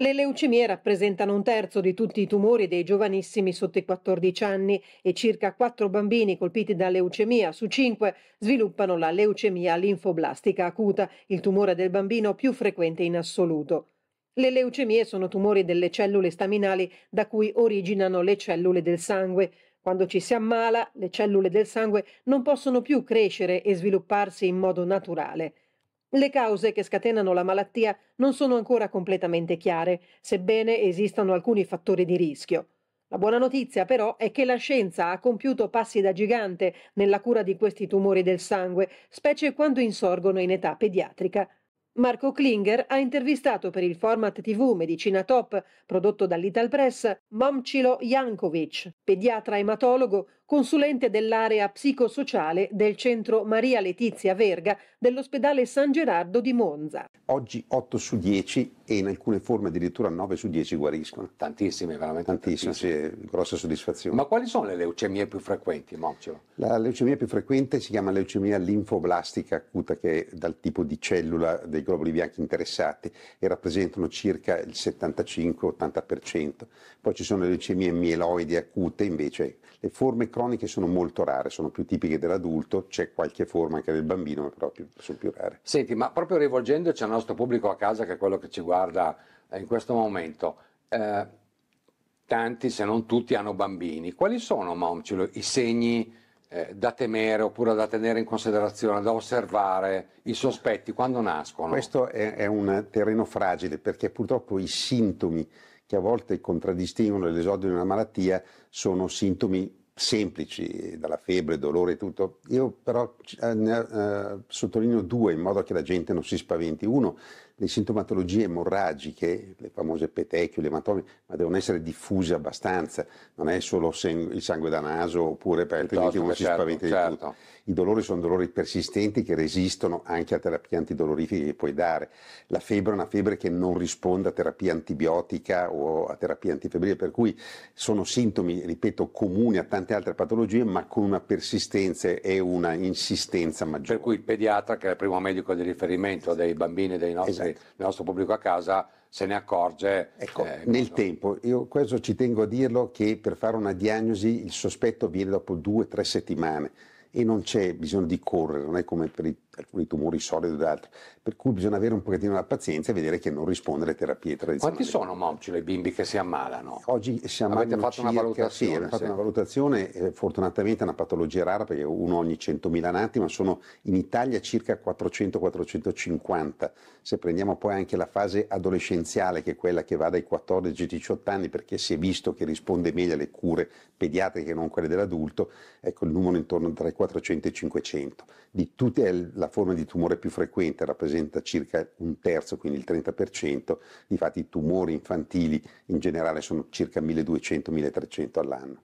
Le leucemie rappresentano un terzo di tutti i tumori dei giovanissimi sotto i 14 anni e circa 4 bambini colpiti da leucemia su 5 sviluppano la leucemia linfoblastica acuta, il tumore del bambino più frequente in assoluto. Le leucemie sono tumori delle cellule staminali da cui originano le cellule del sangue. Quando ci si ammala, le cellule del sangue non possono più crescere e svilupparsi in modo naturale. Le cause che scatenano la malattia non sono ancora completamente chiare, sebbene esistano alcuni fattori di rischio. La buona notizia però è che la scienza ha compiuto passi da gigante nella cura di questi tumori del sangue, specie quando insorgono in età pediatrica. Marco Klinger ha intervistato per il format TV Medicina Top, prodotto dall'Ital Press, Momcilo Jankovic, pediatra ematologo, consulente dell'area psicosociale del centro Maria Letizia Verga dell'ospedale San Gerardo di Monza. Oggi 8 su 10 e in alcune forme addirittura 9 su 10 guariscono. Tantissime, veramente. Tantissime, tantissime. sì, grossa soddisfazione. Ma quali sono le leucemie più frequenti, Moccio? La leucemia più frequente si chiama leucemia linfoblastica acuta, che è dal tipo di cellula dei globuli bianchi interessati e rappresentano circa il 75-80%. Poi ci sono le leucemie mieloidi acute, invece le forme croniche sono molto rare, sono più tipiche dell'adulto, c'è qualche forma anche del bambino, ma però sono più rare. Senti, ma proprio rivolgendoci al nostro pubblico a casa, che è quello che ci guarda, guarda in questo momento, eh, tanti se non tutti hanno bambini. Quali sono, Momcilo, i segni eh, da temere oppure da tenere in considerazione, da osservare, i sospetti quando nascono? Questo è, è un terreno fragile perché purtroppo i sintomi che a volte contraddistinguono l'esordio di una malattia sono sintomi semplici, dalla febbre, dolore e tutto. Io però eh, ne, eh, sottolineo due in modo che la gente non si spaventi. Uno, le sintomatologie emorragiche, le famose petechio, le ematomi, ma devono essere diffuse abbastanza, non è solo sen- il sangue da naso oppure per altrimenti uno si certo, spaventa certo. di tutto. I dolori sono dolori persistenti che resistono anche a terapie antidolorifiche che puoi dare. La febbre è una febbre che non risponde a terapia antibiotica o a terapia antifebrile, per cui sono sintomi, ripeto, comuni a tanti tante altre patologie, ma con una persistenza e una insistenza maggiore. Per cui il pediatra, che è il primo medico di riferimento dei bambini e esatto. del nostro pubblico a casa, se ne accorge. Ecco, eh, nel tempo, io questo ci tengo a dirlo che per fare una diagnosi il sospetto viene dopo due o tre settimane e non c'è bisogno di correre, non è come per il alcuni tumori solidi ed altri. Per cui bisogna avere un pochettino la pazienza e vedere che non risponde alle terapie tradizionali. Quanti sono ma oggi i bimbi che si ammalano? Oggi si ammalano Avete fatto una valutazione? Sì, abbiamo fatto una valutazione, eh, fortunatamente è una patologia rara perché uno ogni 100.000 nati, ma sono in Italia circa 400-450. Se prendiamo poi anche la fase adolescenziale, che è quella che va dai 14 ai 18 anni, perché si è visto che risponde meglio alle cure pediatriche che non quelle dell'adulto, ecco il numero intorno tra i 400 e i 500. Di tutte la la forma di tumore più frequente rappresenta circa un terzo, quindi il 30%, infatti i tumori infantili in generale sono circa 1200-1300 all'anno.